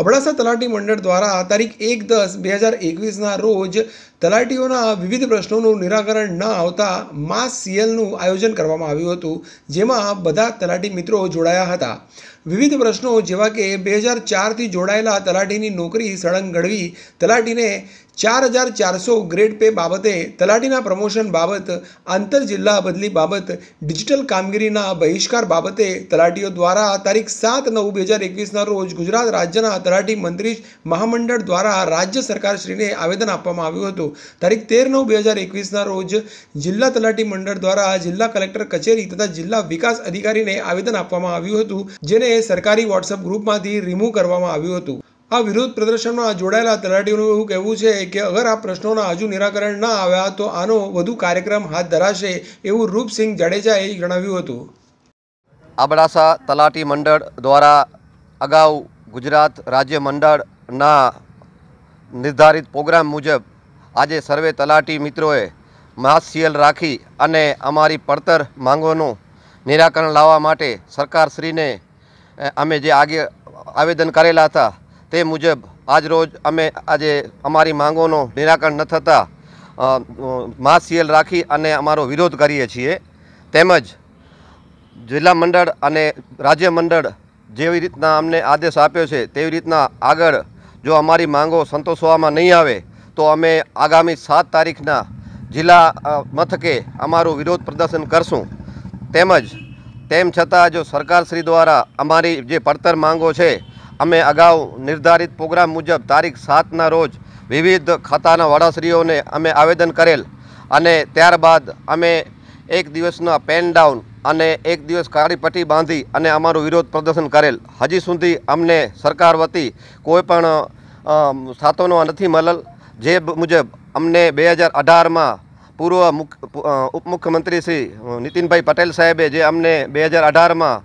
અબડાસા તલાટી મંડળ દ્વારા તારીખ એક દસ બે હજાર એકવીસના રોજ તલાટીઓના વિવિધ પ્રશ્નોનું નિરાકરણ ન આવતા માસ સીએલનું આયોજન કરવામાં આવ્યું હતું જેમાં બધા તલાટી મિત્રો જોડાયા હતા વિવિધ પ્રશ્નો જેવા કે બે હજાર ચારથી જોડાયેલા તલાટીની નોકરી સળંગ ગળવી તલાટીને ચાર હજાર ચારસો ગ્રેડ પે બાબતે તલાટીના પ્રમોશન બાબત આંતર જિલ્લા બદલી બાબત ડિજિટલ કામગીરીના બહિષ્કાર બાબતે તલાટીઓ દ્વારા તારીખ સાત નવ બે હજાર એકવીસના રોજ ગુજરાત રાજ્યના તલાટી મંત્રી મહામંડળ દ્વારા રાજ્ય સરકારશ્રીને આવેદન આપવામાં આવ્યું હતું તારીખ તેર નવ બે હજાર એકવીસના રોજ જિલ્લા તલાટી મંડળ દ્વારા જિલ્લા કલેક્ટર કચેરી તથા જિલ્લા વિકાસ અધિકારીને આવેદન આપવામાં આવ્યું હતું જેને સરકારી વોટ્સઅપ ગ્રુપમાંથી રિમૂવ કરવામાં આવ્યું હતું આ વિરોધ પ્રદર્શનમાં જોડાયેલા તલાટીઓનું એવું કહેવું છે કે અગર આ પ્રશ્નોના હજુ નિરાકરણ ના આવ્યા તો આનો વધુ કાર્યક્રમ હાથ ધરાશે એવું રૂપસિંહ જાડેજાએ જણાવ્યું હતું અબડાસા તલાટી મંડળ દ્વારા અગાઉ ગુજરાત રાજ્ય મંડળના નિર્ધારિત પ્રોગ્રામ મુજબ આજે સર્વે તલાટી મિત્રોએ મહાસિયલ રાખી અને અમારી પડતર માંગોનું નિરાકરણ લાવવા માટે સરકારશ્રીને અમે જે આગે આવેદન કરેલા હતા તે મુજબ આજરોજ અમે આજે અમારી માંગોનું નિરાકરણ ન થતાં મહાસિયલ રાખી અને અમારો વિરોધ કરીએ છીએ તેમજ જિલ્લા મંડળ અને રાજ્ય મંડળ જેવી રીતના અમને આદેશ આપ્યો છે તેવી રીતના આગળ જો અમારી માંગો સંતોષવામાં નહીં આવે તો અમે આગામી સાત તારીખના જિલ્લા મથકે અમારું વિરોધ પ્રદર્શન કરશું તેમજ તેમ છતાં જો સરકારશ્રી દ્વારા અમારી જે પડતર માંગો છે અમે અગાઉ નિર્ધારિત પ્રોગ્રામ મુજબ તારીખ સાતના રોજ વિવિધ ખાતાના વડાશ્રીઓને અમે આવેદન કરેલ અને ત્યારબાદ અમે એક દિવસના પેન ડાઉન અને એક દિવસ કાળી પટ્ટી બાંધી અને અમારું વિરોધ પ્રદર્શન કરેલ હજી સુધી અમને સરકાર વતી કોઈ પણ સાતોનો નથી મળેલ જે મુજબ અમને બે હજાર અઢારમાં પૂર્વ મુખ ઉપમુખ્યમંત્રી શ્રી નીતિનભાઈ પટેલ સાહેબે જે અમને બે હજાર અઢારમાં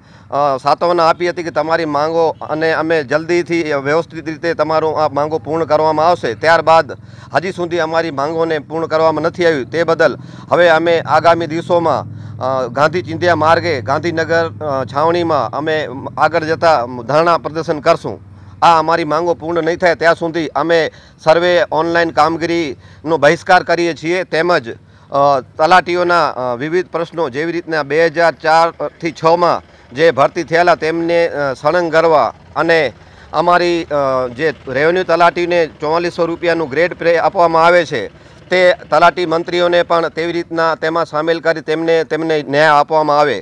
સાત્વના આપી હતી કે તમારી માંગો અને અમે જલ્દીથી વ્યવસ્થિત રીતે તમારું આ માંગો પૂર્ણ કરવામાં આવશે ત્યારબાદ હજી સુધી અમારી માંગોને પૂર્ણ કરવામાં નથી આવ્યું તે બદલ હવે અમે આગામી દિવસોમાં ગાંધી ચિંધ્યા માર્ગે ગાંધીનગર છાવણીમાં અમે આગળ જતાં ધરણા પ્રદર્શન કરશું આ અમારી માંગો પૂર્ણ નહીં થાય ત્યાં સુધી અમે સર્વે ઓનલાઈન કામગીરીનો બહિષ્કાર કરીએ છીએ તેમજ તલાટીઓના વિવિધ પ્રશ્નો જેવી રીતના બે હજાર ચારથી છમાં જે ભરતી થયેલા તેમને સળંગ કરવા અને અમારી જે રેવન્યુ તલાટીને ચોવાલીસો રૂપિયાનું ગ્રેડ પ્રે આપવામાં આવે છે તે તલાટી મંત્રીઓને પણ તેવી રીતના તેમાં સામેલ કરી તેમને તેમને ન્યાય આપવામાં આવે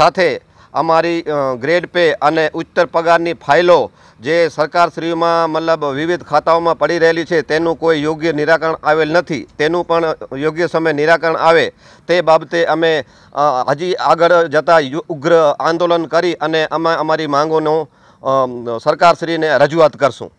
સાથે અમારી ગ્રેડ પે અને ઉચ્ચતર પગારની ફાઇલો જે સરકારશ્રીમાં મતલબ વિવિધ ખાતાઓમાં પડી રહેલી છે તેનું કોઈ યોગ્ય નિરાકરણ આવેલ નથી તેનું પણ યોગ્ય સમયે નિરાકરણ આવે તે બાબતે અમે હજી આગળ જતાં ઉગ્ર આંદોલન કરી અને અમે અમારી માંગોનો સરકારશ્રીને રજૂઆત કરશું